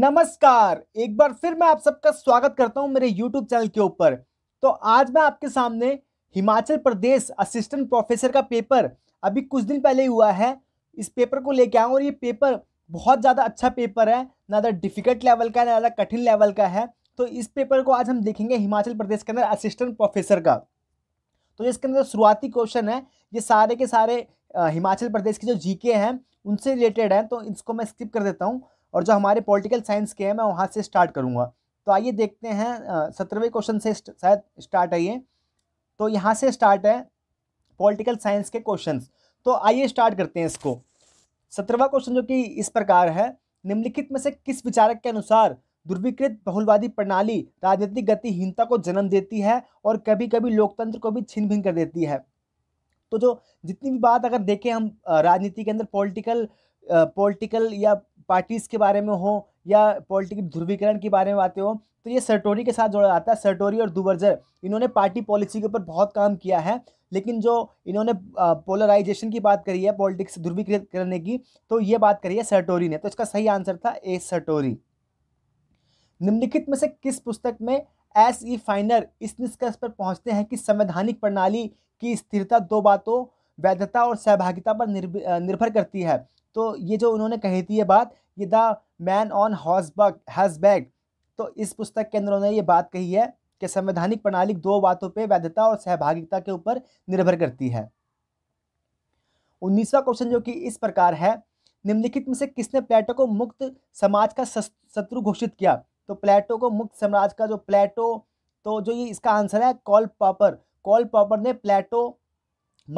नमस्कार एक बार फिर मैं आप सबका स्वागत करता हूं मेरे YouTube चैनल के ऊपर तो आज मैं आपके सामने हिमाचल प्रदेश असिस्टेंट प्रोफेसर का पेपर अभी कुछ दिन पहले ही हुआ है इस पेपर को लेके आऊँ और ये पेपर बहुत ज़्यादा अच्छा पेपर है ना ज़्यादा डिफिकल्ट लेवल का ना ज़्यादा कठिन लेवल का है तो इस पेपर को आज हम देखेंगे हिमाचल प्रदेश के अंदर असिस्टेंट प्रोफेसर का तो इसके अंदर शुरुआती क्वेश्चन है ये सारे के सारे हिमाचल प्रदेश के जो जीके हैं उनसे रिलेटेड हैं तो इसको मैं स्किप कर देता हूँ और जो हमारे पॉलिटिकल साइंस के हैं मैं वहाँ से स्टार्ट करूँगा तो आइए देखते हैं सत्रहवें क्वेश्चन से शायद स्टार्ट है ये तो यहाँ से स्टार्ट है पॉलिटिकल साइंस के क्वेश्चन तो आइए स्टार्ट करते हैं इसको सत्रहवा क्वेश्चन जो कि इस प्रकार है निम्नलिखित में से किस विचारक के अनुसार ध्रुवीकृत बहुलवादी प्रणाली राजनीतिक गतिहीनता को जन्म देती है और कभी कभी लोकतंत्र को भी छिन भिन कर देती है तो जो जितनी भी बात अगर देखें हम राजनीति के अंदर पॉलिटिकल पॉलिटिकल या पार्टीज़ के बारे में हो या पॉलिटिकल ध्रुवीकरण के बारे में बातें हो तो ये सर्टोरी के साथ जोड़ा जाता है सरटोरी और दुबर्जर इन्होंने पार्टी पॉलिसी के ऊपर बहुत काम किया है लेकिन जो इन्होंने पोलराइजेशन की बात करी है पॉलिटिक्स ध्रुवीकृत करने की तो ये बात करी है सरटोरी ने तो इसका सही आंसर था ए सरटोरी निम्नलिखित में से किस पुस्तक में एस ई फाइनर इस निष्कर्ष पर पहुंचते हैं कि संवैधानिक प्रणाली की स्थिरता दो बातों वैधता और सहभागिता पर निर्भर करती है तो ये जो उन्होंने कही थी ये बात ये the man on horseback horseback तो इस पुस्तक के अंदर उन्होंने ये बात कही है कि संवैधानिक प्रणाली दो बातों पर वैधता और सहभागिता के ऊपर निर्भर करती है उन्नीसवा क्वेश्चन जो कि इस प्रकार है निम्नलिखित में से किसने प्लेटो को मुक्त समाज का शत्रु घोषित किया तो प्लेटो को मुक्त समाज का जो प्लेटो तो जो ये इसका आंसर है कॉल पॉपर कॉल पॉपर ने प्लेटो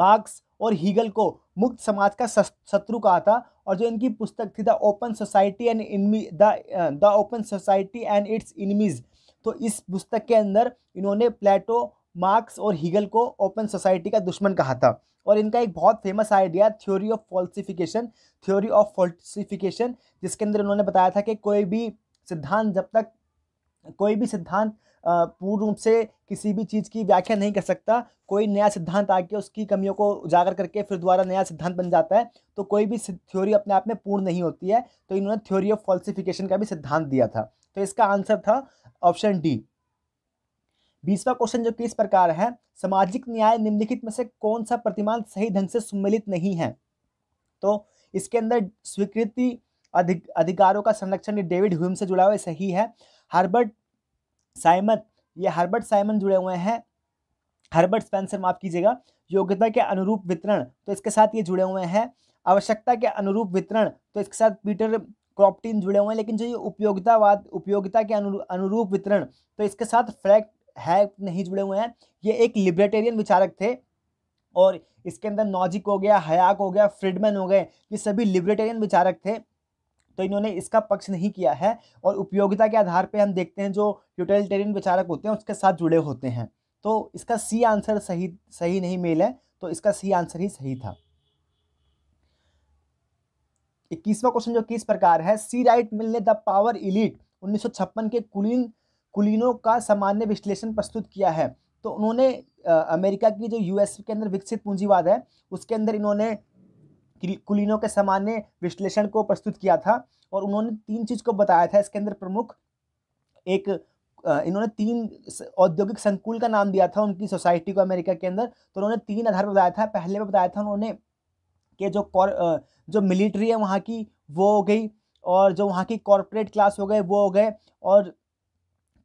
मार्क्स और हीगल को मुक्त समाज का शत्रु कहा था और जो इनकी पुस्तक थी the open society and enemy the open society and its enemies तो इस पुस्तक के अंदर इन्होंने प्लेटो मार्क्स और हीगल को ओपन सोसाइटी का दुश्मन कहा था और इनका एक बहुत famous idea theory of falsification theory of falsification जिसके अंदर इन्होंने बताया था कि कोई भी सिद्धांत जब तक कोई भी सिद्धांत पूर्ण रूप से किसी भी चीज़ की व्याख्या नहीं कर सकता कोई नया सिद्धांत आके उसकी कमियों को उजागर करके फिर दोबारा नया सिद्धांत बन जाता है तो कोई भी थ्योरी अपने आप में पूर्ण नहीं होती है तो इन्होंने थ्योरी ऑफ फॉल्सिफिकेशन का भी सिद्धांत दिया था तो इसका आंसर था ऑप्शन डी बीसवा क्वेश्चन जो कि इस प्रकार है सामाजिक न्याय निम्नलिखित में से कौन सा प्रतिमान सही ढंग से सम्मिलित नहीं है तो इसके अंदर स्वीकृति अधिक अधिकारों का संरक्षण डेविड ह्यूम से जुड़ा हुआ सही है हार्बर्ट साइमन ये हर्बर्ट साइमन जुड़े हुए हैं हर्बर्ट स्पेंसर माफ कीजिएगा योग्यता के अनुरूप वितरण तो इसके साथ ये जुड़े हुए हैं आवश्यकता के अनुरूप वितरण तो इसके साथ पीटर क्रॉपटीन जुड़े हुए हैं लेकिन जो ये उपयोगितावाद उपयोगिता के अनुरूप वितरण तो इसके साथ फ्रैक्ट है नहीं जुड़े हुए हैं ये एक लिबरेटेरियन विचारक थे और इसके अंदर नॉजिक हो गया हयाक हो गया फ्रिडमैन हो गए ये सभी लिबरेटेरियन विचारक थे तो इन्होंने इसका पक्ष नहीं किया है और उपयोगिता के आधार पर हम देखते हैं जो यूटिलिटेरियन विचारक होते हैं उसके साथ जुड़े होते हैं तो इसका सी आंसर सही सही नहीं मेल है तो इसका सी आंसर ही सही था इक्कीसवा क्वेश्चन जो किस प्रकार है सी राइट मिल ने द पावर इलीट 1956 के कुलीन कुलीनों का सामान्य विश्लेषण प्रस्तुत किया है तो उन्होंने आ, अमेरिका की जो यूएस के अंदर विकसित पूंजीवाद है उसके अंदर इन्होंने कुलीनों के सामान्य विश्लेषण को प्रस्तुत किया था और उन्होंने तीन चीज़ को बताया था इसके अंदर प्रमुख एक इन्होंने तीन औद्योगिक संकुल का नाम दिया था उनकी सोसाइटी को अमेरिका के अंदर तो उन्होंने तीन आधार पर बताया था पहले में बताया था उन्होंने कि जो कॉर जो मिलिट्री है वहाँ की वो हो गई और जो वहाँ की कॉरपोरेट क्लास हो गए वो हो गए और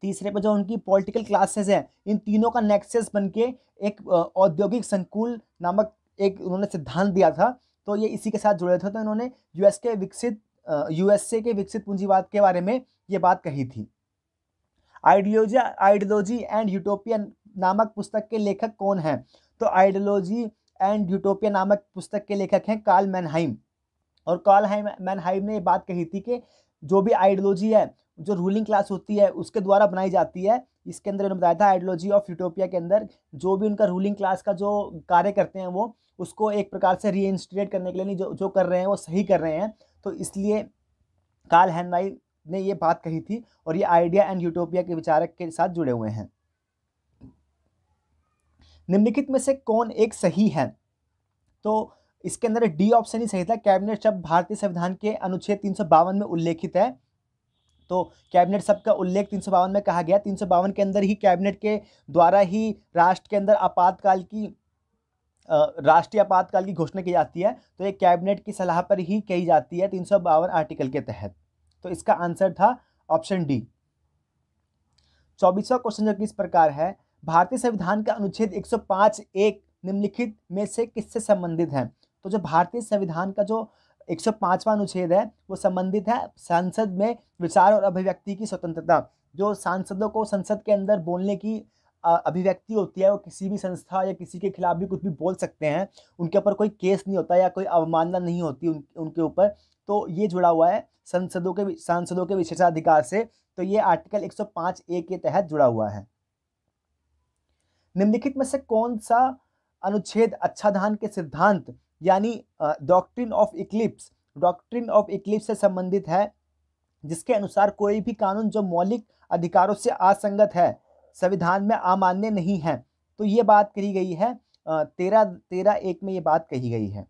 तीसरे पर जो उनकी पॉलिटिकल क्लासेस हैं इन तीनों का नेक्सेस बन के एक औद्योगिक संकुल नामक एक उन्होंने सिद्धांत दिया था तो ये इसी के साथ जुड़े थे तो इन्होंने यूएस के विकसित यूएसए के विकसित पूंजीवाद के बारे में ये बात कही थी आइडियोलॉजी आइडियोलॉजी एंड यूटोपियन नामक पुस्तक के लेखक कौन हैं तो आइडियोलॉजी एंड यूटोपिया नामक पुस्तक के लेखक हैं कार्ल मैनहाइम और कार्ल मैनहाइम ने ये बात कही थी कि जो भी आइडियोलॉजी है जो रूलिंग क्लास होती है उसके द्वारा बनाई जाती है इसके अंदर उन्होंने बताया था आइडियोलॉजी ऑफ यूटोपिया के अंदर जो भी उनका रूलिंग क्लास का जो कार्य करते हैं वो उसको एक प्रकार से री करने के लिए जो जो कर रहे हैं वो सही कर रहे हैं तो इसलिए काल हैनवाई ने ये बात कही थी और ये आइडिया एंड यूटोपिया के विचारक के साथ जुड़े हुए हैं निम्नलिखित में से कौन एक सही है तो इसके अंदर डी ऑप्शन ही सही था कैबिनेट शब्द भारतीय संविधान के अनुच्छेद तीन में उल्लेखित है तो कैबिनेट सब का उल्लेख तीन में कहा गया तीन के अंदर ही कैबिनेट के द्वारा ही राष्ट्र के अंदर आपातकाल की राष्ट्रीय आपातकाल की घोषणा की जाती है तो ये कैबिनेट की सलाह पर ही कही जाती है तीन आर्टिकल के तहत तो इसका आंसर था ऑप्शन डी चौबीसवा क्वेश्चन जो कि इस प्रकार है भारतीय संविधान का अनुच्छेद 105 एक निम्नलिखित में से किससे संबंधित है तो जो भारतीय संविधान का जो 105वां अनुच्छेद है वो संबंधित है संसद में विचार और अभिव्यक्ति की स्वतंत्रता जो सांसदों को संसद के अंदर बोलने की अभिव्यक्ति होती है वो किसी भी संस्था या किसी के खिलाफ भी कुछ भी बोल सकते हैं उनके ऊपर कोई केस नहीं होता या कोई अवमानना नहीं होती उन उनके ऊपर तो ये जुड़ा हुआ है संसदों के सांसदों के विशेषाधिकार से तो ये आर्टिकल 105 ए के तहत जुड़ा हुआ है निम्नलिखित में से कौन सा अनुच्छेद अच्छाधान के सिद्धांत यानी doctrine of eclipse doctrine of eclipse से संबंधित है जिसके अनुसार कोई भी कानून जो मौलिक अधिकारों से असंगत है संविधान में अमान्य नहीं है तो ये बात कही गई है तेरह तेरह एक में ये बात कही गई है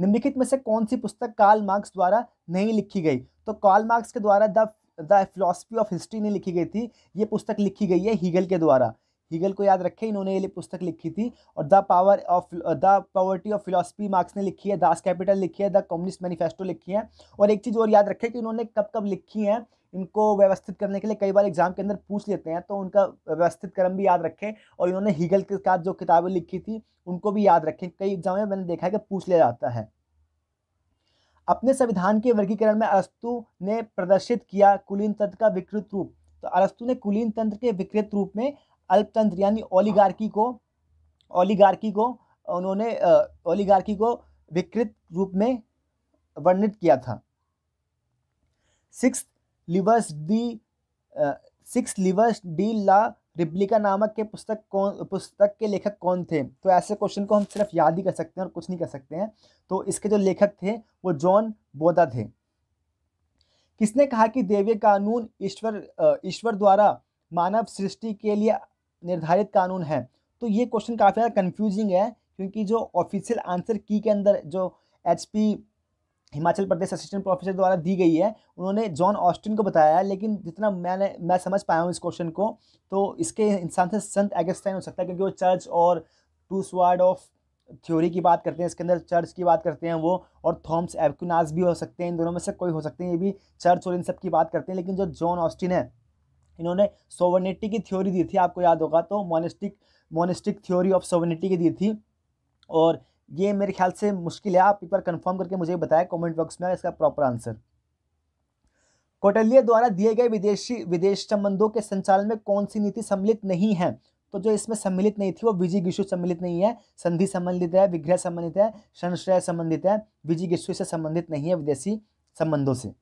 निम्नलिखित में से कौन सी पुस्तक कार्ल मार्क्स द्वारा नहीं लिखी गई तो कार्ल मार्क्स के द्वारा the the philosophy of history नहीं लिखी गई थी ये पुस्तक लिखी गई है हीगल के द्वारा हीगल को याद रखें इन्होंने ये पुस्तक लिखी थी और the power of the poverty of philosophy Marx ने लिखी है दास कैपिटल लिखी है द कम्युनिस्ट मैनिफेस्टो लिखी है और एक चीज़ और याद रखें कि इन्होंने कब कब लिखी है इनको व्यवस्थित करने के लिए कई बार एग्जाम के अंदर पूछ लेते हैं तो उनका व्यवस्थित क्रम भी याद रखें और इन्होंने हीगल के साथ जो किताबें लिखी थी उनको भी याद रखें कई एग्जाम में मैंने देखा है कि पूछ लिया जाता है अपने संविधान के वर्गीकरण में अरस्तु ने प्रदर्शित किया कुलीन तंत्र का विकृत रूप तो अरस्तु ने कुलीन तंत्र के विकृत रूप में अल्पतंत्र यानी ओलीगार्की को ओलीगार्की को उन्होंने ओलीगार्की को विकृत रूप में वर्णित किया था सिक्स लिवर्स डी सिक्स लिवर्स डी ला रिप्लिका नामक के पुस्तक कौन पुस्तक के लेखक कौन थे तो ऐसे क्वेश्चन को हम सिर्फ याद ही कर सकते हैं और कुछ नहीं कर सकते हैं तो इसके जो लेखक थे वो जॉन बोदा थे किसने कहा कि देवी कानून ईश्वर ईश्वर द्वारा मानव सृष्टि के लिए निर्धारित कानून है तो ये क्वेश्चन काफ़ी ज़्यादा कन्फ्यूजिंग है क्योंकि जो ऑफिशियल आंसर की के अंदर जो H P Himachal Pradesh assistant professor द्वारा दी गई है उन्होंने जॉन ऑस्टिन को बताया लेकिन जितना मैंने मैं समझ पाया हूँ इस क्वेश्चन को तो इसके इंसान से संत एगस्टाइन हो सकता है क्योंकि वो चर्च और टू स्वाड ऑफ थ्योरी की बात करते हैं इसके अंदर चर्च की बात करते हैं वो और थॉम्स एवक्यूनाज भी हो सकते हैं इन दोनों में से कोई हो सकते हैं ये भी चर्च और इन सब की बात करते हैं लेकिन जो जॉन ऑस्टिन है इन्होंने सोवर्निटी की थ्योरी दी थी आपको याद होगा तो monistic monistic theory of sovereignty की दी थी और ये मेरे ख्याल से मुश्किल है आप एक बार कंफर्म करके मुझे बताएं कमेंट बॉक्स में इसका प्रॉपर आंसर कौटल्य द्वारा दिए गए विदेशी विदेश संबंधों के संचालन में कौन सी नीति सम्मिलित नहीं है तो जो इसमें सम्मिलित नहीं थी वो विजी गिशु सम्मिलित नहीं है संधि संबंधित है विग्रह संबंधित है संश्रय संबंधित है विजी गिशु से संबंधित नहीं है विदेशी संबंधों से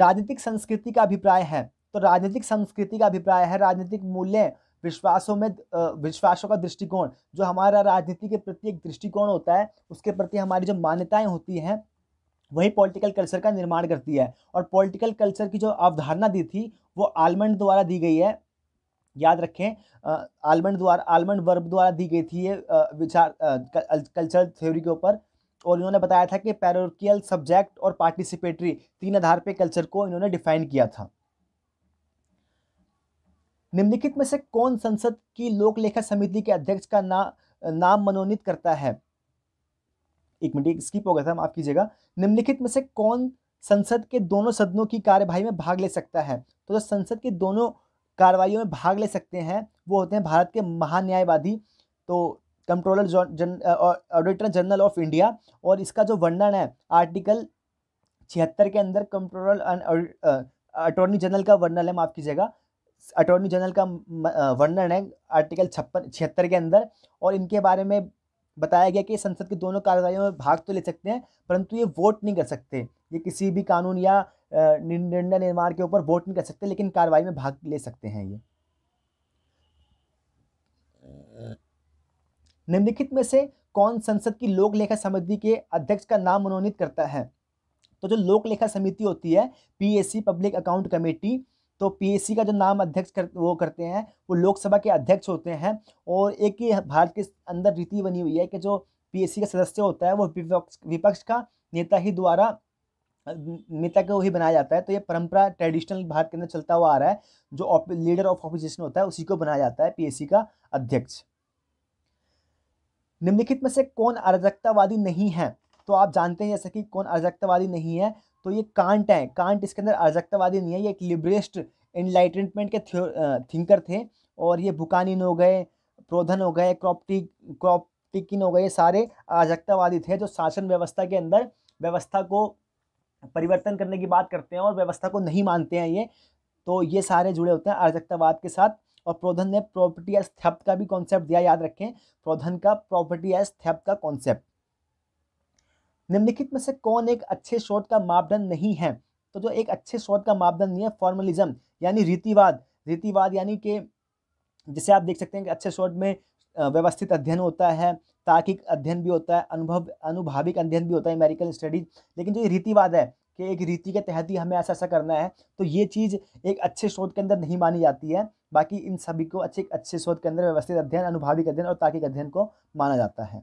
राजनीतिक संस्कृति का अभिप्राय है तो राजनीतिक संस्कृति का अभिप्राय है राजनीतिक मूल्य विश्वासों में विश्वासों का दृष्टिकोण जो हमारा राजनीति के प्रति एक दृष्टिकोण होता है उसके प्रति हमारी जो मान्यताएं होती हैं वही पॉलिटिकल कल्चर का निर्माण करती है और पॉलिटिकल कल्चर की जो अवधारणा दी थी वो आलमंड द्वारा दी गई है याद रखें आलमंड द्वारा आलमंड वर्ब द्वारा दी गई थी ये विचार कल्चरल थ्योरी के ऊपर और इन्होंने बताया था कि पैरोकियल सब्जेक्ट और पार्टिसिपेटरी तीन आधार पे कल्चर को इन्होंने डिफाइन किया था निम्नलिखित में से कौन संसद की लोक लेखा समिति के अध्यक्ष का ना, नाम मनोनीत करता है एक मिनट स्किप हो गया था माफ कीजिएगा निम्नलिखित में से कौन संसद के दोनों सदनों की कार्यवाही में भाग ले सकता है तो जो संसद की दोनों कार्रवाइयों में भाग ले सकते हैं वो होते हैं भारत के महान्यायवादी तो कंट्रोलर जन ऑडिटर जनरल ऑफ इंडिया और इसका जो वर्णन है आर्टिकल छिहत्तर के अंदर कंट्रोलर एंड अटॉर्नी जनरल का वर्णन है माफ कीजिएगा अटॉर्नी जनरल का वर्णन है आर्टिकल छप्पन छिहत्तर के अंदर और इनके बारे में बताया गया कि संसद की दोनों कार्यवाहियों में भाग तो ले सकते हैं परंतु ये वोट नहीं कर सकते ये किसी भी कानून या निर्णय निर्माण के ऊपर वोट नहीं कर सकते लेकिन कार्रवाई में भाग ले सकते हैं ये निम्नलिखित में से कौन संसद की लोक लेखा समिति के अध्यक्ष का नाम मनोनीत करता है तो जो लोक लेखा समिति होती है पीएससी पब्लिक अकाउंट कमेटी तो पीएससी का जो नाम अध्यक्ष कर वो करते हैं वो लोकसभा के अध्यक्ष होते हैं और एक ही भारत के अंदर रीति बनी हुई है कि जो पीएससी का सदस्य होता है वो विपक्ष विपक्ष का नेता ही द्वारा नेता को ही बनाया जाता है तो ये परंपरा ट्रेडिशनल भारत के अंदर चलता हुआ आ रहा है जो लीडर ऑफ ऑपोजिशन होता है उसी को बनाया जाता है पी का अध्यक्ष निम्नलिखित में से कौन अराजकतावादी नहीं है तो आप जानते हैं जैसे कि कौन अराजकतावादी नहीं है तो ये कांट है कांट इसके अंदर अर्जकतावादी नहीं है ये एक लिबरेस्ट इनलाइटमेंट के थिंकर थे और ये भुकानिन हो गए प्रोधन हो गए क्रॉपटिक क्रॉपटिकिन हो गए सारे अर्जकतावादी थे जो शासन व्यवस्था के अंदर व्यवस्था को परिवर्तन करने की बात करते हैं और व्यवस्था को नहीं मानते हैं ये तो ये सारे जुड़े होते हैं अर्जकतावाद के साथ और प्रोधन ने प्रॉपर्टी एज थेप्ट का भी कॉन्सेप्ट दिया याद रखें प्रोधन का प्रॉपर्टी एज थेप्ट का कॉन्सेप्ट निम्नलिखित में से कौन एक अच्छे शोध का मापदंड नहीं है तो जो एक अच्छे शोध का मापदंड नहीं है फॉर्मलिज्म यानी रीतिवाद रीतिवाद यानी कि जिसे आप देख सकते हैं कि अच्छे शोध में व्यवस्थित अध्ययन होता है तार्किक अध्ययन भी होता है अनुभव अनुभाविक अध्ययन भी होता है मेडिकल स्टडीज लेकिन जो ये रीतिवाद है कि एक रीति के तहत ही हमें ऐसा ऐसा करना है तो ये चीज़ एक अच्छे शोध के अंदर नहीं मानी जाती है बाकी इन सभी को अच्छे अच्छे शोध के अंदर व्यवस्थित अध्ययन अनुभाविक अध्ययन और तार्किक अध्ययन को माना जाता है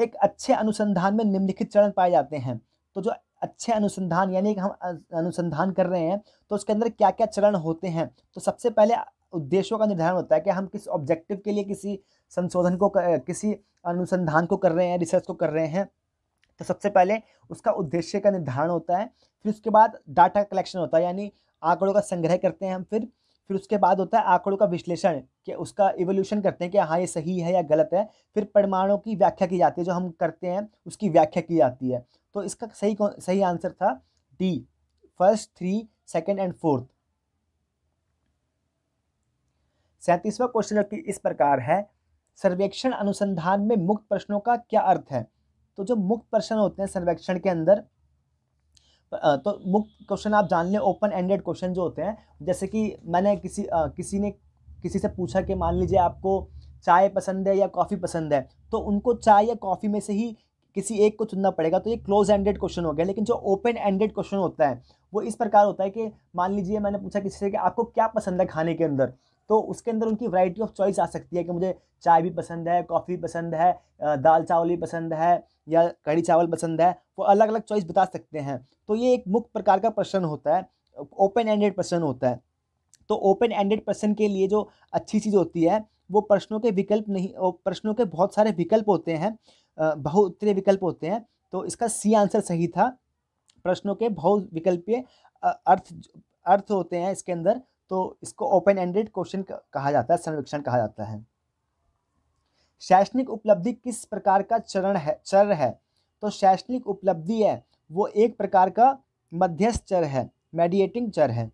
एक अच्छे अनुसंधान में निम्नलिखित चरण पाए जाते हैं तो जो अच्छे अनुसंधान यानी कि हम अनुसंधान कर रहे हैं तो उसके अंदर क्या क्या चरण होते हैं तो सबसे पहले उद्देश्यों का निर्धारण होता है कि हम किस ऑब्जेक्टिव के लिए किसी संशोधन को किसी अनुसंधान को कर रहे हैं रिसर्च को कर रहे हैं तो सबसे पहले उसका उद्देश्य का निर्धारण होता है फिर उसके बाद डाटा कलेक्शन होता है यानी आंकड़ों का संग्रह करते हैं हम फिर फिर उसके बाद होता है आंकड़ों का विश्लेषण कि उसका इवोल्यूशन करते हैं कि हाँ ये सही है या गलत है फिर परमाणु की व्याख्या की जाती है जो हम करते हैं उसकी व्याख्या की जाती है तो इसका सही सही आंसर था D first three second and fourth सैंतीसवा क्वेश्चन इस प्रकार है सर्वेक्षण अनुसंधान में मुक्त प्रश्नों का क्या अर्थ है तो जो मुक्त प्रश्न होते हैं सर्वेक्षण के अंदर तो मुक्त क्वेश्चन आप जान लें ओपन एंडेड क्वेश्चन जो होते हैं जैसे कि मैंने किसी किसी ने किसी से पूछा कि मान लीजिए आपको चाय पसंद है या कॉफ़ी पसंद है तो उनको चाय या कॉफ़ी में से ही किसी एक को चुनना पड़ेगा तो ये क्लोज एंडेड क्वेश्चन हो गया लेकिन जो ओपन एंडेड क्वेश्चन होता है वो इस प्रकार होता है कि मान लीजिए मैंने पूछा किसी से कि आपको क्या पसंद है खाने के अंदर तो उसके अंदर उनकी वैरायटी ऑफ चॉइस आ सकती है कि मुझे चाय भी पसंद है कॉफ़ी पसंद है दाल चावल भी पसंद है या कड़ी चावल पसंद है वो अलग अलग चॉइस बता सकते हैं तो ये एक मुक्त प्रकार का प्रश्न होता है ओपन एंडेड प्रश्न होता है तो ओपन एंडेड प्रश्न के लिए जो अच्छी चीज़ होती है वो प्रश्नों के विकल्प नहीं प्रश्नों के बहुत सारे विकल्प होते हैं बहुउत्तरीय विकल्प होते हैं तो इसका सी आंसर सही था प्रश्नों के बहुत विकल्पीय अर्थ अर्थ होते हैं इसके अंदर तो इसको ओपन एंडेड क्वेश्चन कहा जाता है सर्वेक्षण कहा जाता है शैक्षणिक उपलब्धि किस प्रकार का चरण है चर है तो शैक्षणिक उपलब्धि है वो एक प्रकार का मध्यस्थ चर है मेडिएटिंग चर है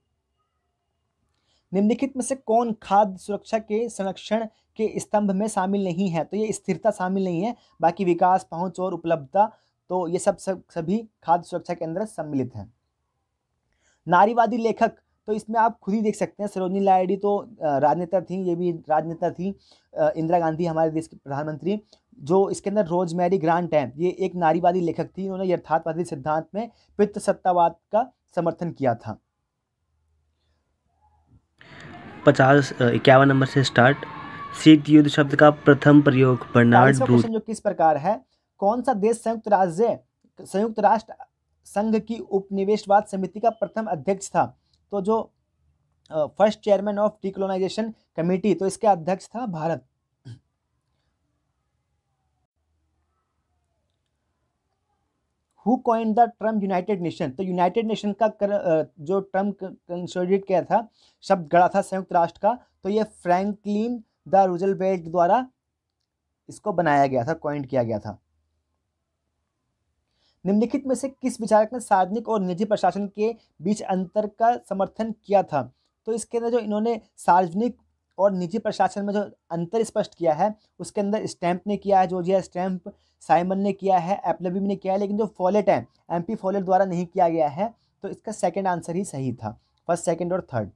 निम्नलिखित में से कौन खाद्य सुरक्षा के संरक्षण के स्तंभ में शामिल नहीं है तो ये स्थिरता शामिल नहीं है बाकी विकास पहुंच और उपलब्धता तो ये सब सब सभी खाद्य सुरक्षा के अंदर सम्मिलित हैं नारीवादी लेखक तो इसमें आप खुद ही देख सकते हैं सरोजनी लायडी तो राजनेता थी ये भी राजनेता थी इंदिरा गांधी हमारे देश की प्रधानमंत्री जो इसके अंदर रोज मैरी ग्रांट है ये एक नारीवादी लेखक थी उन्होंने यथार्थवादी सिद्धांत में पित्त सत्तावाद का समर्थन किया था पचास इक्यावन नंबर से स्टार्ट शीत युद्ध शब्द का प्रथम प्रयोग बर्नार्ड ब्रूट जो किस प्रकार है कौन सा देश संयुक्त राज्य संयुक्त राष्ट्र संघ की उपनिवेशवाद समिति का प्रथम अध्यक्ष था तो जो first chairman of decolonization committee तो इसके अध्यक्ष था भारत who coined the term United Nation तो यूनाइटेड नेशन का कर, जो टर्म कंसोलिडेट किया था शब्द गढ़ा था संयुक्त राष्ट्र का तो ये फ्रैंकलिन द रूजल बेल्ट द्वारा इसको बनाया गया था कॉइंट किया गया था निम्नलिखित में से किस विचारक ने सार्वजनिक और निजी प्रशासन के बीच अंतर का समर्थन किया था तो इसके अंदर जो इन्होंने सार्वजनिक और निजी प्रशासन में जो अंतर स्पष्ट किया है उसके अंदर स्टैम्प ने किया है जो जी स्टैम्प साइमन ने किया है एप्लेबी ने किया है लेकिन जो फॉलेट है एम पी द्वारा नहीं किया गया है तो इसका सेकेंड आंसर ही सही था फर्स्ट सेकेंड और थर्ड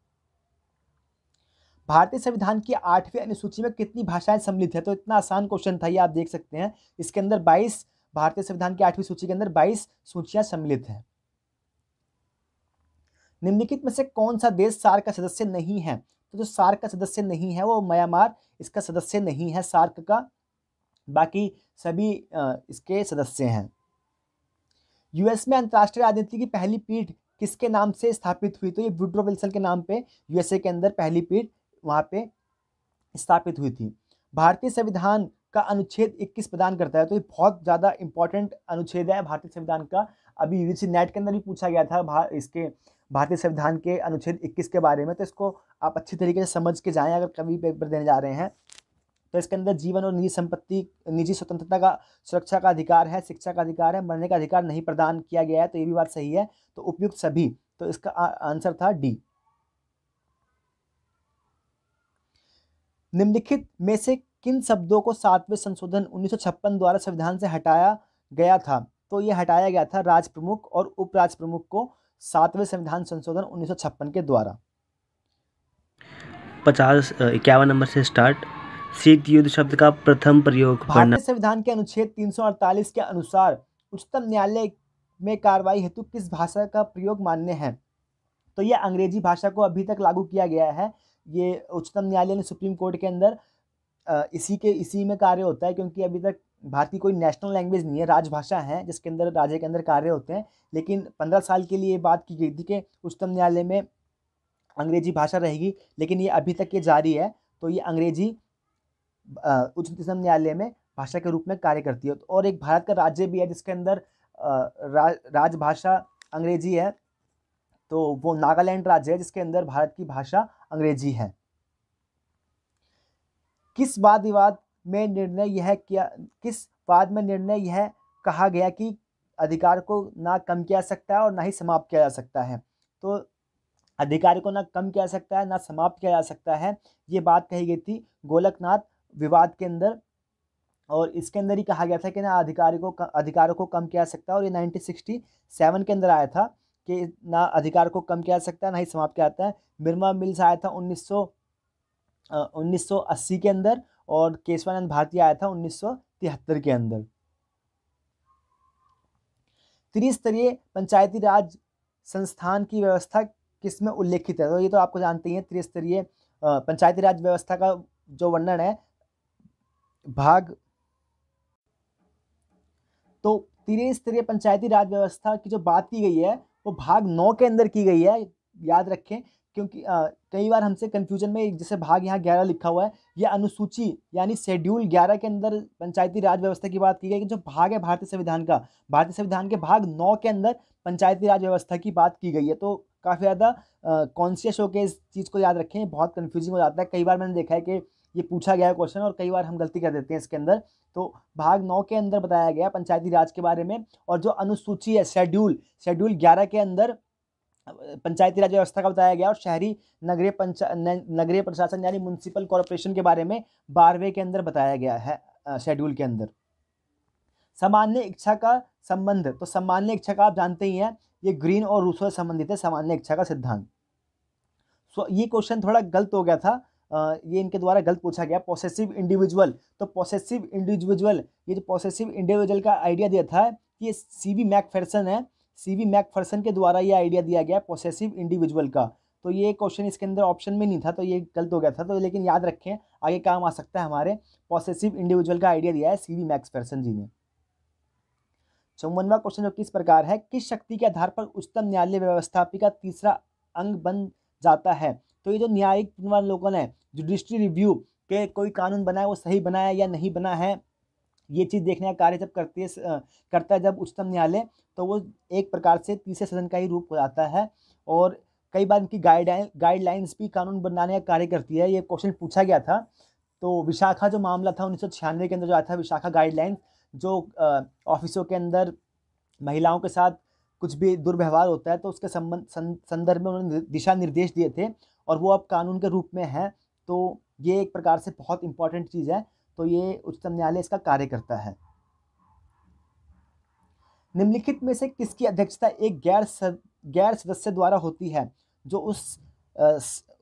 भारतीय संविधान की आठवीं अनुसूची में कितनी भाषाएं सम्मिलित है तो इतना आसान क्वेश्चन था ये आप देख सकते हैं इसके अंदर 22 भारतीय संविधान की आठवीं सूची के अंदर बाईस सूचियां सम्मिलित हैं निम्नलिखित में से कौन सा देश सार्क का सदस्य नहीं है तो जो सार्क का सदस्य नहीं है वो म्यांमार इसका सदस्य नहीं है सार्क का बाकी सभी इसके सदस्य हैं यूएस में अंतर्राष्ट्रीय राजनीति की पहली पीठ किसके नाम से स्थापित हुई तो ये विड्रो विल्सन के नाम पे यूएसए के अंदर पहली पीठ वहाँ पे स्थापित हुई थी भारतीय संविधान का अनुच्छेद 21 प्रदान करता है तो ये बहुत ज़्यादा इंपॉर्टेंट अनुच्छेद है भारतीय संविधान का अभी यूजीसी नेट के अंदर भी पूछा गया था भा, इसके भारतीय संविधान के अनुच्छेद 21 के बारे में तो इसको आप अच्छी तरीके से समझ के जाएँ अगर कभी पेपर देने जा रहे हैं तो इसके अंदर जीवन और निजी संपत्ति निजी स्वतंत्रता का सुरक्षा का अधिकार है शिक्षा का अधिकार है मरने का अधिकार नहीं प्रदान किया गया है तो ये भी बात सही है तो उपयुक्त सभी तो इसका आंसर था डी निम्नलिखित में से किन शब्दों को सातवें संशोधन उन्नीस द्वारा संविधान से हटाया गया था तो ये हटाया गया था राज प्रमुख और उपराज प्रमुख को सातवें संविधान संशोधन उन्नीस के द्वारा पचास इक्यावन नंबर से स्टार्ट शीत युद्ध शब्द का प्रथम प्रयोग भारतीय संविधान के अनुच्छेद 348 के अनुसार उच्चतम न्यायालय में कार्रवाई हेतु किस भाषा का प्रयोग मान्य है तो यह अंग्रेजी भाषा को अभी तक लागू किया गया है ये उच्चतम न्यायालय ने सुप्रीम कोर्ट के अंदर इसी के इसी में कार्य होता है क्योंकि अभी तक भारत की कोई नेशनल लैंग्वेज नहीं है राजभाषा है जिसके अंदर राज्य के अंदर कार्य होते हैं लेकिन पंद्रह साल के लिए बात की गई थी कि उच्चतम न्यायालय में अंग्रेजी भाषा रहेगी लेकिन ये अभी तक ये जारी है तो ये अंग्रेजी उच्चतम न्यायालय में भाषा के रूप में कार्य करती है और एक भारत का राज्य भी है जिसके अंदर राजभाषा अंग्रेजी है तो वो नागालैंड राज्य है जिसके अंदर भारत की भाषा अंग्रेजी है किस वाद विवाद में निर्णय यह किया किस वाद में निर्णय यह कहा गया कि अधिकार को ना कम किया जा सकता है और ना ही समाप्त किया जा सकता है तो अधिकार को ना कम किया जा सकता है ना समाप्त किया जा सकता है ये बात कही गई थी गोलकनाथ विवाद के अंदर और इसके अंदर ही कहा गया था कि ना अधिकारी को अधिकारों को कम किया जा सकता है और ये 1967 के अंदर आया था कि ना अधिकार को कम किया जा सकता है ना ही समाप्त किया जाता है बिरमा मिल्स आया था उन्नीस 1980 के अंदर और केशवानंद भारती आया था 1973 के अंदर त्रिस्तरीय पंचायती राज संस्थान की व्यवस्था किस में उल्लेखित है तो ये तो आपको जानते ही हैं त्रिस्तरीय पंचायती राज व्यवस्था का जो वर्णन है भाग तो त्रिस्तरीय पंचायती राज व्यवस्था की जो बात की गई है वो भाग नौ के अंदर की गई है याद रखें क्योंकि कई बार हमसे कन्फ्यूजन में जैसे भाग यहाँ ग्यारह लिखा हुआ है यह अनुसूची यानी शेड्यूल ग्यारह के अंदर पंचायती राज व्यवस्था की बात की गई कि जो भाग है भारतीय संविधान का भारतीय संविधान के भाग नौ के अंदर पंचायती राज व्यवस्था की बात की गई है तो काफ़ी ज़्यादा कॉन्शियस होकर इस चीज़ को याद रखें बहुत कन्फ्यूजिंग हो जाता है कई बार मैंने देखा है कि ये पूछा गया क्वेश्चन और कई बार हम गलती कर देते हैं इसके अंदर तो भाग नौ के अंदर बताया गया पंचायती राज के बारे में और जो अनुसूची है शेड्यूल शेड्यूल ग्यारह के अंदर पंचायती राज व्यवस्था का बताया गया और शहरी नगरीय नगरीय प्रशासन यानी म्यूनसिपल कॉरपोरेशन के बारे में बारहवें के अंदर बताया गया है शेड्यूल के अंदर सामान्य इच्छा का संबंध तो सामान्य इच्छा का आप जानते ही हैं ये ग्रीन और रूसो से संबंधित है सामान्य इच्छा का सिद्धांत सो ये क्वेश्चन थोड़ा गलत हो गया था आ, ये इनके द्वारा गलत पूछा गया पॉसेसिव इंडिविजुअल तो पॉसेसिव इंडिविजुअल ये जो पॉसेसिव इंडिविजुअल का आइडिया दिया था कि ये सी बी मैकफेरसन है सी वी मैकफर्सन के द्वारा ये आइडिया दिया गया है पोसेसिव इंडिविजुअल का तो ये क्वेश्चन इसके अंदर ऑप्शन में नहीं था तो ये गलत हो गया था तो लेकिन याद रखें आगे काम आ सकता है हमारे पॉसेसिव इंडिविजुअल का आइडिया दिया है सी वी मैक्सफेरसन जी ने चौवनवा क्वेश्चन जो किस प्रकार है किस शक्ति के आधार पर उच्चतम न्यायालय व्यवस्थापी का तीसरा अंग बन जाता है तो ये जो न्यायिक लोगों ने जुडिशरी रिव्यू के कोई कानून बनाया वो सही बनाया या नहीं बना है ये चीज़ देखने का कार्य जब करती है करता है जब उच्चतम न्यायालय तो वो एक प्रकार से तीसरे सदन का ही रूप हो जाता है और कई बार इनकी गाइडलाइन गाइडलाइंस भी कानून बनाने का कार्य करती है ये क्वेश्चन पूछा गया था तो विशाखा जो मामला था उन्नीस के अंदर जो आया था विशाखा गाइडलाइंस जो ऑफिसों के अंदर महिलाओं के साथ कुछ भी दुर्व्यवहार होता है तो उसके संबंध संदर्भ में उन्होंने दिशा निर्देश दिए थे और वो अब कानून के रूप में हैं तो ये एक प्रकार से बहुत इंपॉर्टेंट चीज़ है तो ये उच्चतम न्यायालय इसका कार्य करता है निम्नलिखित में से किसकी अध्यक्षता एक गैर सद, गैर सदस्य द्वारा होती है जो उस आ,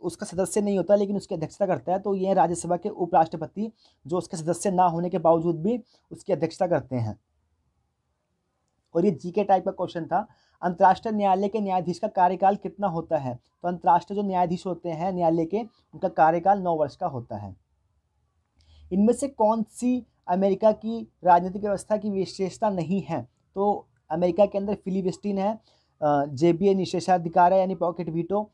उसका सदस्य नहीं होता लेकिन उसकी अध्यक्षता करता है तो ये राज्यसभा के उपराष्ट्रपति जो उसके सदस्य ना होने के बावजूद भी उसकी अध्यक्षता करते हैं और ये जीके टाइप का क्वेश्चन था अंतर्राष्ट्रीय न्यायालय के न्यायाधीश का कार्यकाल कितना होता है तो अंतर्राष्ट्रीय जो न्यायाधीश होते हैं न्यायालय के उनका कार्यकाल नौ वर्ष का होता है इनमें से कौन सी अमेरिका की राजनीतिक व्यवस्था की विशेषता नहीं है तो अमेरिका के अंदर फिली है जे बी ए निशेषाधिकार है यानी पॉकेट वीटो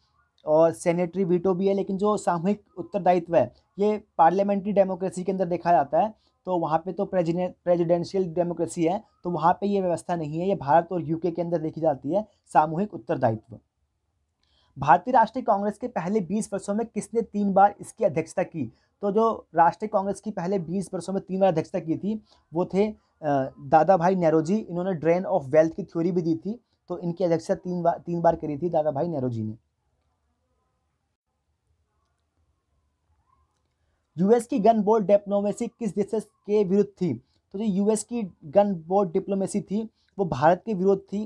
और सेनेटरी वीटो भी है लेकिन जो सामूहिक उत्तरदायित्व है ये पार्लियामेंट्री डेमोक्रेसी के अंदर देखा जाता है तो वहाँ पे तो प्रेजिडेंशियल डेमोक्रेसी है तो वहाँ पे ये व्यवस्था नहीं है ये भारत और यूके के अंदर देखी जाती है सामूहिक उत्तरदायित्व भारतीय राष्ट्रीय कांग्रेस के पहले 20 वर्षों में किसने तीन बार इसकी अध्यक्षता की तो जो राष्ट्रीय कांग्रेस की पहले बीस वर्षों में तीन बार अध्यक्षता की थी वो थे दादा भाई नेहरू जी इन्होंने ड्रेन ऑफ वेल्थ की थ्योरी भी दी थी तो इनकी अध्यक्षता तीन बार तीन बार करी थी दादा भाई नेहरू जी ने यूएस की गन बोर्ड डिप्लोमेसी किस देश के विरुद्ध थी तो जो यूएस की गन बोर्ड डिप्लोमेसी थी वो भारत के विरोध थी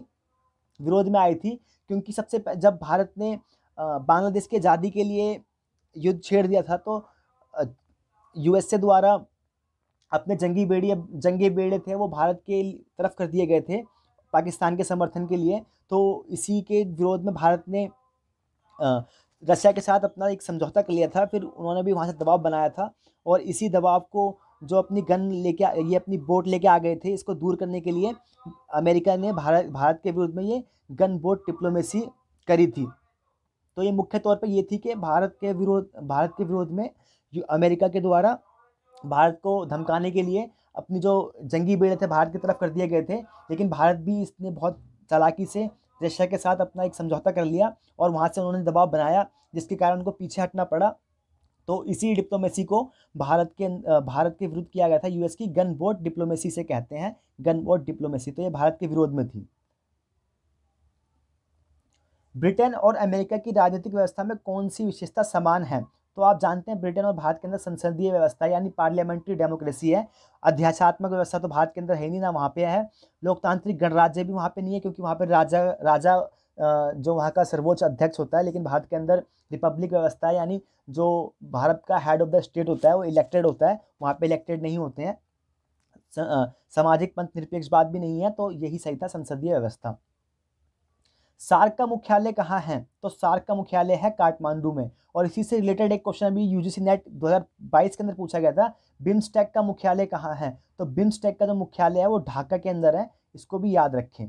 विरोध में आई थी क्योंकि सबसे जब भारत ने बांग्लादेश की आज़ादी के लिए युद्ध छेड़ दिया था तो यूएसए द्वारा अपने जंगी बेड़े जंगी बेड़े थे वो भारत के तरफ कर दिए गए थे पाकिस्तान के समर्थन के लिए तो इसी के विरोध में भारत ने रशिया के साथ अपना एक समझौता कर लिया था फिर उन्होंने भी वहाँ से दबाव बनाया था और इसी दबाव को जो अपनी गन लेके ये अपनी बोट लेके आ गए थे इसको दूर करने के लिए अमेरिका ने भारत भारत के विरुद्ध में ये गन बोट डिप्लोमेसी करी थी तो ये मुख्य तौर पर ये थी कि भारत के विरोध भारत के विरोध में अमेरिका के द्वारा भारत को धमकाने के लिए अपनी जो जंगी बेड़े थे भारत की तरफ कर दिए गए थे लेकिन भारत भी इसने बहुत चालाकी से रशिया के साथ अपना एक समझौता कर लिया और वहाँ से उन्होंने दबाव बनाया जिसके कारण उनको पीछे हटना पड़ा तो इसी डिप्लोमेसी को भारत के भारत के विरुद्ध किया गया था यूएस की गन बोट डिप्लोमेसी से कहते हैं गन बोट डिप्लोमेसी तो ये भारत के विरोध में थी ब्रिटेन और अमेरिका की राजनीतिक व्यवस्था में कौन सी विशेषता समान है तो आप जानते हैं ब्रिटेन और भारत के अंदर संसदीय व्यवस्था यानी पार्लियामेंट्री डेमोक्रेसी है अध्यासात्मक व्यवस्था तो भारत के अंदर है नहीं ना वहाँ पे है लोकतांत्रिक गणराज्य भी वहाँ पे नहीं है क्योंकि वहाँ पे राजा राजा जो वहाँ का सर्वोच्च अध्यक्ष होता है लेकिन भारत के अंदर रिपब्लिक व्यवस्था है यानी जो भारत का हेड ऑफ द स्टेट होता है वो इलेक्टेड होता है वहाँ पर इलेक्टेड नहीं होते हैं सामाजिक पंथ निरपेक्षवाद भी नहीं है तो यही सही था संसदीय व्यवस्था सार्क का मुख्यालय कहाँ है तो सार्क का मुख्यालय है काठमांडू में और इसी से रिलेटेड एक क्वेश्चन अभी यूजीसी नेट 2022 के अंदर पूछा गया था बिम्सटेक का मुख्यालय कहाँ है तो बिम्सटेक का जो मुख्यालय है वो ढाका के अंदर है इसको भी याद रखें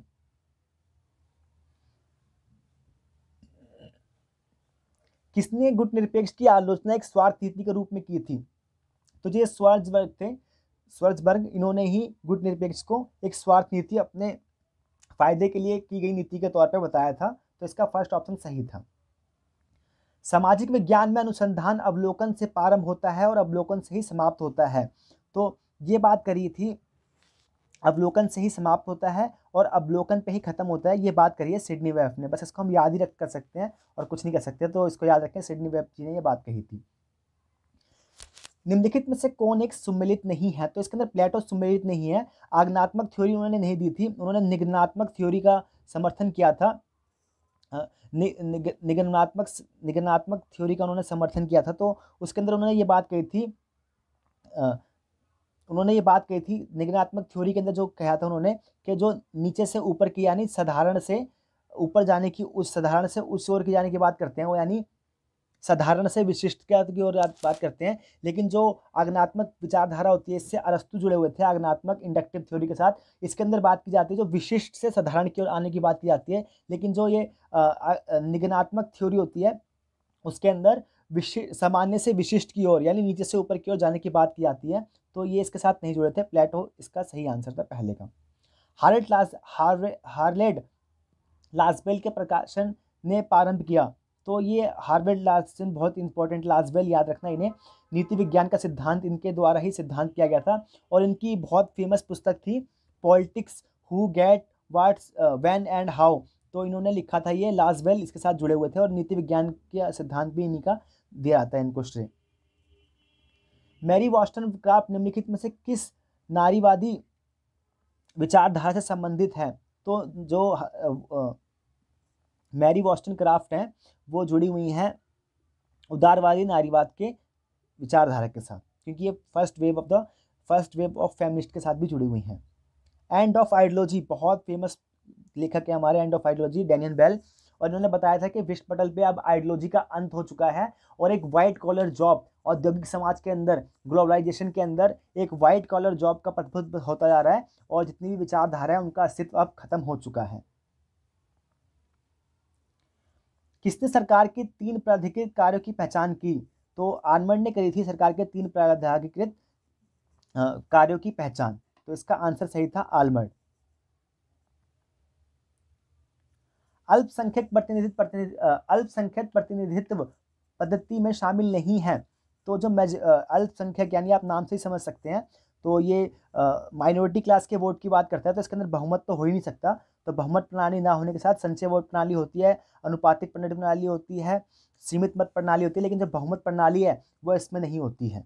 किसने गुट निरपेक्ष की आलोचना एक स्वार्थ नीति के रूप में की थी तो ये स्वर्जबर्ग थे स्वर्जबर्ग इन्होंने ही गुट निरपेक्ष को एक स्वार्थ नीति अपने फायदे के लिए की गई नीति के तौर पर बताया था तो इसका फर्स्ट ऑप्शन सही था सामाजिक विज्ञान में अनुसंधान अवलोकन से प्रारंभ होता है और अवलोकन से ही समाप्त होता है तो ये बात करी थी अवलोकन से ही समाप्त होता है और अवलोकन पे ही खत्म होता है ये बात करी है सिडनी वेब ने बस इसको हम याद ही रख कर सकते हैं और कुछ नहीं कर सकते तो इसको याद रखें सिडनी वेब जी ने ये बात कही थी निम्नलिखित में से कौन एक सुमिलित नहीं है तो इसके अंदर प्लेटो सुमिलित नहीं है आग्नात्मक थ्योरी उन्होंने नहीं दी थी उन्होंने निगनात्मक थ्योरी का समर्थन किया था नि, निग, निगनात्मक निगनात्मक थ्योरी का उन्होंने समर्थन किया था तो उसके अंदर उन्होंने ये बात कही थी उन्होंने ये बात कही थी निगनात्मक थ्योरी के अंदर जो कहा था उन्होंने कि जो नीचे से ऊपर की यानी साधारण से ऊपर जाने की उस साधारण से उस ओर की जाने की बात करते हैं वो यानी साधारण से विशिष्ट की ओर बात करते हैं लेकिन जो आग्नात्मक विचारधारा होती है इससे अरस्तु जुड़े हुए थे आग्नात्मक इंडक्टिव थ्योरी के साथ इसके अंदर बात की जाती है जो विशिष्ट से साधारण की ओर आने की बात की जाती है लेकिन जो ये निगनात्मक थ्योरी होती है उसके अंदर विशिष्ट सामान्य से विशिष्ट की ओर यानी नीचे से ऊपर की ओर जाने की बात की जाती है तो ये इसके साथ नहीं जुड़े थे प्लेटो इसका सही आंसर था पहले का हार्लेट लाज हार्लेड लाजबेल के प्रकाशन ने प्रारंभ किया तो ये हार्वर्ड लाजन बहुत इंपॉर्टेंट लाजवेल याद रखना इन्हें नीति विज्ञान का सिद्धांत इनके द्वारा ही सिद्धांत किया गया था और इनकी बहुत फेमस पुस्तक थी politics who get what's when and how तो इन्होंने लिखा था ये लाजवेल इसके साथ जुड़े हुए थे और नीति विज्ञान के सिद्धांत भी इन्हीं का दिया जाता है इनको श्रेय मैरी वॉस्टन क्राफ्ट निम्नलिखित में से किस नारीवादी विचारधारा से संबंधित है तो जो मैरी वॉस्टन क्राफ्ट हैं वो जुड़ी हुई हैं उदारवादी नारीवाद के विचारधारा के साथ क्योंकि ये first wave of the first wave of feminist के साथ भी जुड़ी हुई हैं एंड ऑफ आइडियोलॉजी बहुत फेमस लेखक है हमारे end of ideology Daniel Bell और इन्होंने बताया था कि विश्व पटल पर अब आइडियोलॉजी का अंत हो चुका है और एक वाइट कॉलर जॉब औद्योगिक समाज के अंदर ग्लोबलाइजेशन के अंदर एक वाइट कॉलर जॉब का प्रतिफल होता जा रहा है और जितनी भी विचारधारा है उनका अस्तित्व अब खत्म हो चुका है किसने सरकार के तीन प्राधिकृत कार्यों की पहचान की तो आर्मर ने करी थी सरकार के तीन प्राधिकृत कार्यों की पहचान तो इसका आंसर सही था आलमर्ड अल्पसंख्यक प्रतिनिधित्व अल्पसंख्यक प्रतिनिधित्व पद्धति में शामिल नहीं है तो जो मेज अल्पसंख्यक यानी आप नाम से ही समझ सकते हैं तो ये माइनॉरिटी क्लास के वोट की बात करता है तो इसके अंदर बहुमत तो हो ही नहीं सकता तो बहुमत प्रणाली ना होने के साथ संचय वोट प्रणाली होती है अनुपातिक प्रणाली प्रणाली होती है सीमित मत प्रणाली होती है लेकिन जो बहुमत प्रणाली है वो इसमें नहीं होती है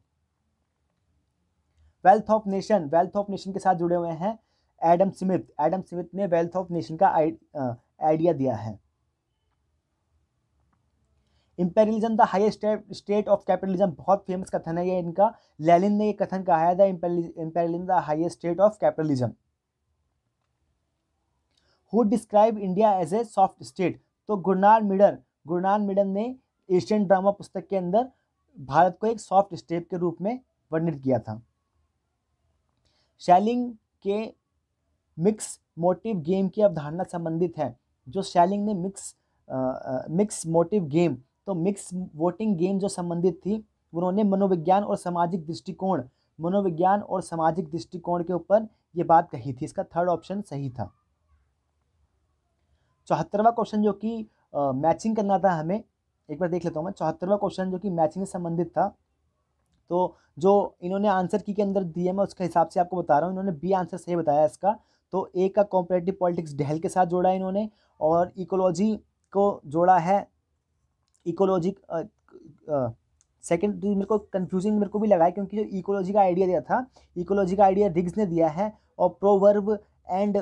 wealth of nation wealth of nation के साथ जुड़े हुए हैं एडम स्मिथ एडम स्मिथ ने वेल्थ ऑफ नेशन का आइडिया दिया है imperialism the highest state of capitalism बहुत फेमस कथन है ये इनका लेलिन ने ये कथन कहा है the the highest state of capitalism who describe India as a soft state तो गुरनार मिडन गुरनार मिडन ने एशियन ड्रामा पुस्तक के अंदर भारत को एक सॉफ्ट स्टेट के रूप में वर्णित किया था शैलिंग के मिक्स मोटिव गेम की अवधारणा संबंधित है जो शैलिंग ने मिक्स मिक्स मोटिव गेम तो मिक्स वोटिंग गेम जो संबंधित थी उन्होंने मनोविज्ञान और सामाजिक दृष्टिकोण मनोविज्ञान और सामाजिक दृष्टिकोण के ऊपर ये बात कही थी इसका थर्ड ऑप्शन सही था चौहत्तरवा क्वेश्चन जो कि मैचिंग करना था हमें एक बार देख लेता हूँ मैं चौहत्तरवा क्वेश्चन जो कि मैचिंग से संबंधित था तो जो इन्होंने आंसर की के अंदर दिए मैं उसके हिसाब से आपको बता रहा हूँ इन्होंने बी आंसर सही बताया इसका तो ए का कॉम्पेटिव पॉलिटिक्स डहल के साथ जोड़ा है इन्होंने और इकोलॉजी को जोड़ा है ecologic second uh, uh, uh, तो मेरे को कंफ्यूजिंग मेरे को भी लगा है क्योंकि जो इकोलॉजी का आइडिया दिया था इकोलॉजी का आइडिया रिग्स ने दिया है और प्रोवर्ब एंड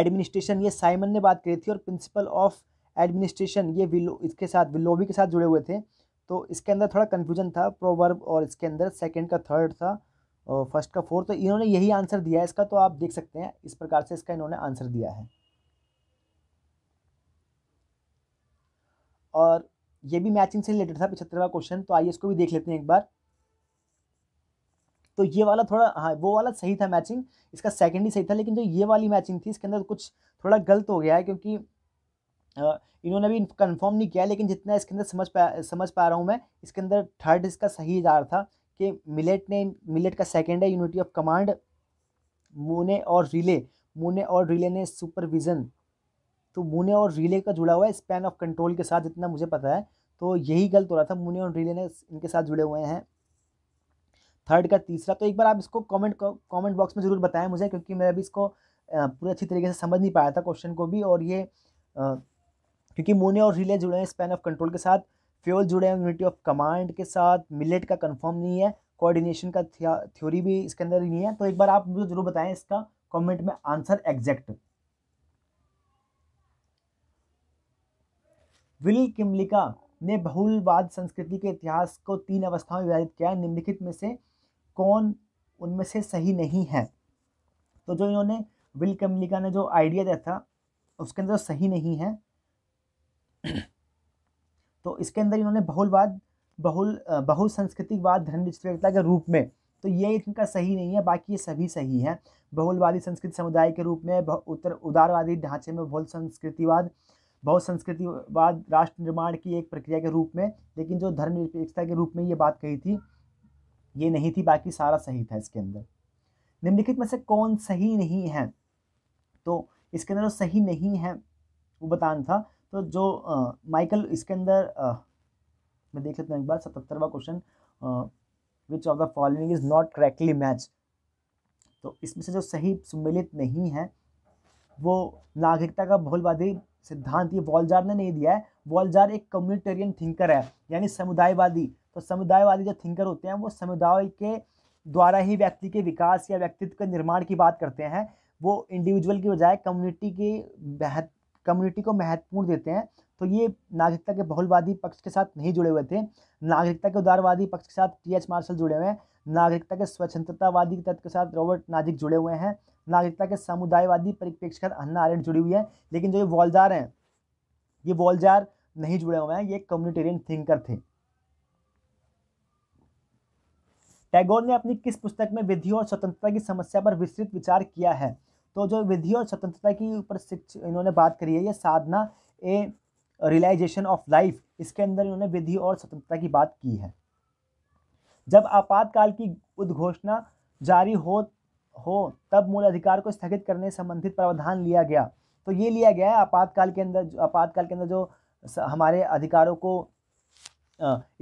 एडमिनिस्ट्रेशन ये साइमन ने बात करी थी और प्रिंसिपल ऑफ एडमिनिस्ट्रेशन ये विलो इसके साथ विलोबी के साथ जुड़े हुए थे तो इसके अंदर थोड़ा कन्फ्यूजन था प्रोवर्ब और इसके अंदर सेकेंड का थर्ड था और फर्स्ट का फोर्थ तो इन्होंने यही आंसर दिया है इसका तो आप देख सकते हैं इस प्रकार से इसका इन्होंने आंसर दिया है और ये भी मैचिंग से रिलेटेड था पिछहत्तरवा क्वेश्चन तो आइए इसको भी देख लेते हैं एक बार तो ये वाला थोड़ा हाँ वो वाला सही था मैचिंग इसका सेकंड ही सही था लेकिन जो ये वाली मैचिंग थी इसके अंदर कुछ थोड़ा गलत हो गया है क्योंकि इन्होंने भी कंफर्म नहीं किया लेकिन जितना इसके अंदर समझ पा समझ पा रहा हूँ मैं इसके अंदर थर्ड इसका सही जा रहा था कि मिलेट ने मिलेट का सेकेंड है यूनिटी ऑफ कमांड मोने और रिले मोने और रिले ने सुपरविज़न तो मुने और रिले का जुड़ा हुआ है स्पैन ऑफ कंट्रोल के साथ जितना मुझे पता है तो यही गलत हो रहा था मुने और रिले ने इनके साथ जुड़े हुए हैं थर्ड का तीसरा तो एक बार आप इसको कमेंट कमेंट बॉक्स में ज़रूर बताएं मुझे क्योंकि मैं अभी इसको पूरे अच्छी तरीके से समझ नहीं पाया था क्वेश्चन को भी और ये क्योंकि मोने और रिले जुड़े हैं स्पैन ऑफ कंट्रोल के साथ फ्यूल जुड़े हैं यूनिटी ऑफ कमांड के साथ मिलेट का कंफर्म नहीं है कोऑर्डिनेशन का थ्योरी भी इसके अंदर नहीं है तो एक बार आप मुझे ज़रूर बताएं इसका कॉमेंट में आंसर एग्जैक्ट विल किमलिका ने बहुलवाद संस्कृति के इतिहास को तीन अवस्थाओं में विभाजित किया है निम्नलिखित में से कौन उनमें से सही नहीं है तो जो इन्होंने विल कमलिका ने जो आइडिया दिया था उसके अंदर सही नहीं है तो इसके अंदर इन्होंने बहुलवाद बहुल बहु संस्कृतिकवाद धर्म निरपेक्षता के रूप में तो ये इनका सही नहीं है बाकी ये सभी सही हैं बहुलवादी संस्कृति समुदाय के रूप में उत्तर उदारवादी ढांचे में बहुल संस्कृतिवाद बहुसंस्कृतिवाद संस्कृतिवाद राष्ट्र निर्माण की एक प्रक्रिया के रूप में लेकिन जो धर्मनिरपेक्षता के रूप में ये बात कही थी ये नहीं थी बाकी सारा सही था इसके अंदर निम्नलिखित में से कौन सही नहीं है तो इसके अंदर जो सही नहीं है वो बताना था तो जो आ, माइकल इसके अंदर मैं देख लेता हूँ एक बार सतहत्तरवा question which of the following is not correctly match तो इसमें से जो सही सम्मिलित नहीं है वो नागरिकता का बहुलवादी सिद्धांत ये वॉलजार ने नहीं दिया है वॉलजार एक कम्युनिटेरियन थिंकर है यानी समुदायवादी तो समुदायवादी जो थिंकर होते हैं वो समुदाय के द्वारा ही व्यक्ति के विकास या व्यक्तित्व के निर्माण की बात करते हैं वो इंडिविजुअल की बजाय कम्युनिटी की कम्युनिटी को महत्वपूर्ण देते हैं तो ये नागरिकता के बहुलवादी पक्ष के साथ नहीं जुड़े हुए थे नागरिकता के उदारवादी पक्ष के साथ टी एच मार्शल जुड़े हुए हैं नागरिकता के स्वतंत्रतावादी तत्व के साथ रॉबर्ट नाजिक जुड़े हुए हैं नागरिकता के समुदायवादी परिप्रेक्ष्य के साथ अन्ना आर्यन जुड़ी हुई है लेकिन जो ये वॉलजार हैं ये वॉलजार नहीं जुड़े हुए हैं ये कम्युनिटेरियन थिंकर थे टैगोर ने अपनी किस पुस्तक में विधि और स्वतंत्रता की समस्या पर विस्तृत विचार किया है तो जो विधि और स्वतंत्रता की ऊपर इन्होंने बात करी है ये Sadhana a realisation of life इसके अंदर इन्होंने विधि और स्वतंत्रता की बात की है जब आपातकाल की उद्घोषणा जारी हो हो तब मूल अधिकार को स्थगित करने संबंधित प्रावधान लिया गया तो ये लिया गया है आपातकाल के अंदर आपातकाल के अंदर जो हमारे अधिकारों को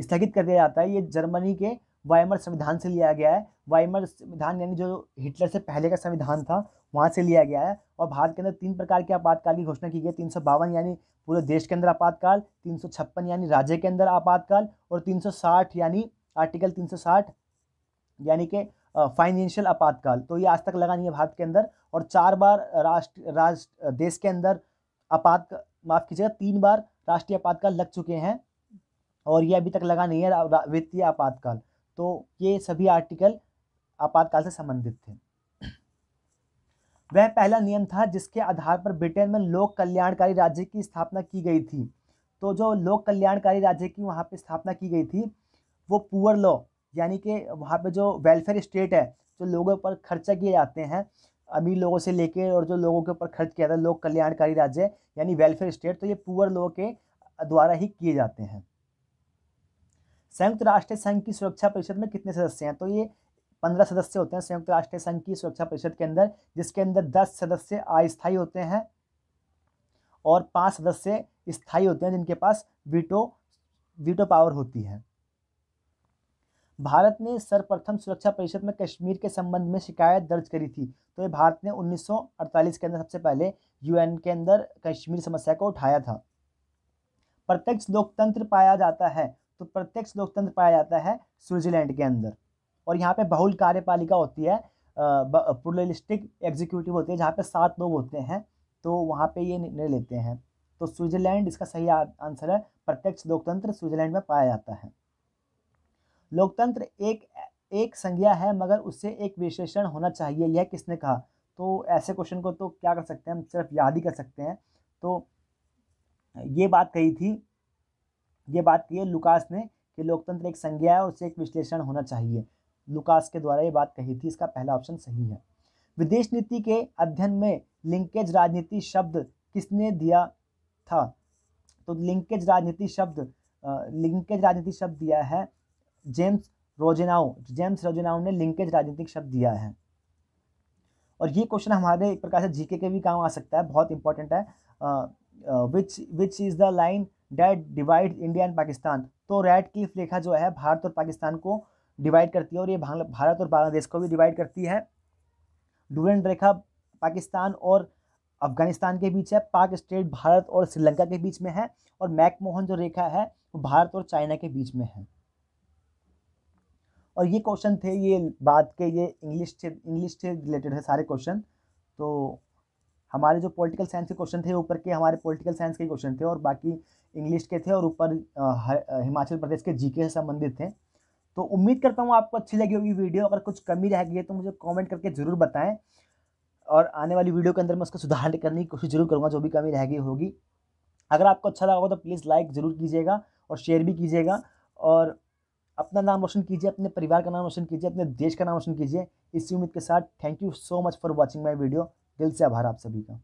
स्थगित कर दिया जाता है ये जर्मनी के वाइमर संविधान से लिया गया है वाइमर संविधान यानी जो हिटलर से पहले का संविधान था वहाँ से लिया गया है और भारत के अंदर तीन प्रकार के आपातकाल की घोषणा की गई तीन सौ बावन यानी पूरे देश के अंदर आपातकाल तीन सौ छप्पन यानी राज्य के अंदर आपातकाल और तीन सौ साठ यानी आर्टिकल तीन सौ साठ यानी कि फाइनेंशियल आपातकाल तो ये आज तक लगा नहीं है भारत के अंदर और चार बार राष्ट्र राष्ट्र देश के अंदर आपात माफ़ कीजिएगा तीन बार राष्ट्रीय आपातकाल लग चुके हैं और ये अभी तक लगा नहीं है वित्तीय आपातकाल तो ये सभी आर्टिकल आपातकाल से संबंधित थे वह पहला नियम था जिसके आधार पर ब्रिटेन में लोक कल्याणकारी राज्य की स्थापना की गई थी तो जो लोक कल्याणकारी राज्य की वहाँ पे स्थापना की गई थी वो पुअर लॉ यानी कि वहाँ पे जो वेलफेयर स्टेट है जो लोगों पर खर्चा किए जाते हैं अमीर लोगों से लेके और जो लोगों के ऊपर खर्च किया जाता है लोक कल्याणकारी राज्य यानी वेलफेयर स्टेट तो ये पुअर लोगों के द्वारा ही किए जाते हैं संयुक्त राष्ट्र संघ की सुरक्षा परिषद में कितने सदस्य हैं तो ये पंद्रह सदस्य होते हैं संयुक्त राष्ट्र संघ की सुरक्षा परिषद के अंदर जिसके अंदर दस सदस्य अस्थायी होते हैं और पाँच सदस्य स्थायी होते हैं जिनके पास वीटो वीटो पावर होती है भारत ने सर्वप्रथम सुरक्षा परिषद में कश्मीर के संबंध में शिकायत दर्ज करी थी तो ये भारत ने 1948 के अंदर सबसे पहले यूएन के अंदर कश्मीर समस्या को उठाया था प्रत्यक्ष लोकतंत्र पाया जाता है तो प्रत्यक्ष लोकतंत्र पाया जाता है स्विट्जरलैंड के अंदर और यहाँ पे बहुल कार्यपालिका होती है प्रोलिस्टिक एग्जीक्यूटिव होती है जहाँ पे सात लोग होते हैं तो वहाँ पे ये निर्णय लेते हैं तो स्विट्जरलैंड इसका सही आंसर है प्रत्यक्ष लोकतंत्र स्विट्जरलैंड में पाया जाता है लोकतंत्र एक एक संज्ञा है मगर उससे एक विशेषण होना चाहिए यह किसने कहा तो ऐसे क्वेश्चन को तो क्या कर सकते हैं हम सिर्फ याद ही कर सकते हैं तो ये बात कही थी ये बात कही है लुकास ने कि लोकतंत्र एक संज्ञा है और उससे एक विश्लेषण होना चाहिए लुकास के द्वारा ये बात कही थी इसका पहला ऑप्शन सही है विदेश नीति के अध्ययन में लिंकेज राजनीति शब्द किसने दिया था तो लिंकेज राजनीति शब्द लिंकेज राजनीति शब्द दिया है जेम्स रोजेनाओ जेम्स रोजेनाओ ने लिंकेज राजनीतिक शब्द दिया है और ये क्वेश्चन हमारे एक प्रकार से जीके के भी काम आ सकता है बहुत इंपॉर्टेंट है which which is the line that divide India and Pakistan तो रेड की रेखा जो है भारत और पाकिस्तान को डिवाइड करती है और ये भारत और बांग्लादेश को भी डिवाइड करती है डूरेंट रेखा पाकिस्तान और अफगानिस्तान के बीच है पाक स्टेट भारत और श्रीलंका के बीच में है और मैकमोहन जो रेखा है वो भारत और चाइना के बीच में है और ये क्वेश्चन थे ये बात के ये इंग्लिश से इंग्लिश से रिलेटेड है सारे क्वेश्चन तो हमारे जो पॉलिटिकल साइंस के क्वेश्चन थे ऊपर के हमारे पॉलिटिकल साइंस के क्वेश्चन थे और बाकी इंग्लिश के थे और ऊपर हिमाचल प्रदेश के जीके से संबंधित थे तो उम्मीद करता हूँ आपको अच्छी लगी होगी वीडियो अगर कुछ कमी रह गई है तो मुझे कमेंट करके ज़रूर बताएं और आने वाली वीडियो के अंदर मैं उसको सुधार करने की कोशिश जरूर करूँगा जो भी कमी रह गई होगी अगर आपको अच्छा लगा तो प्लीज़ लाइक ज़रूर कीजिएगा और शेयर भी कीजिएगा और अपना नाम रोशन कीजिए अपने परिवार का नाम रोशन कीजिए अपने देश का नाम रोशन कीजिए इसी उम्मीद के साथ thank you so much for watching my video दिल से आभार आप सभी का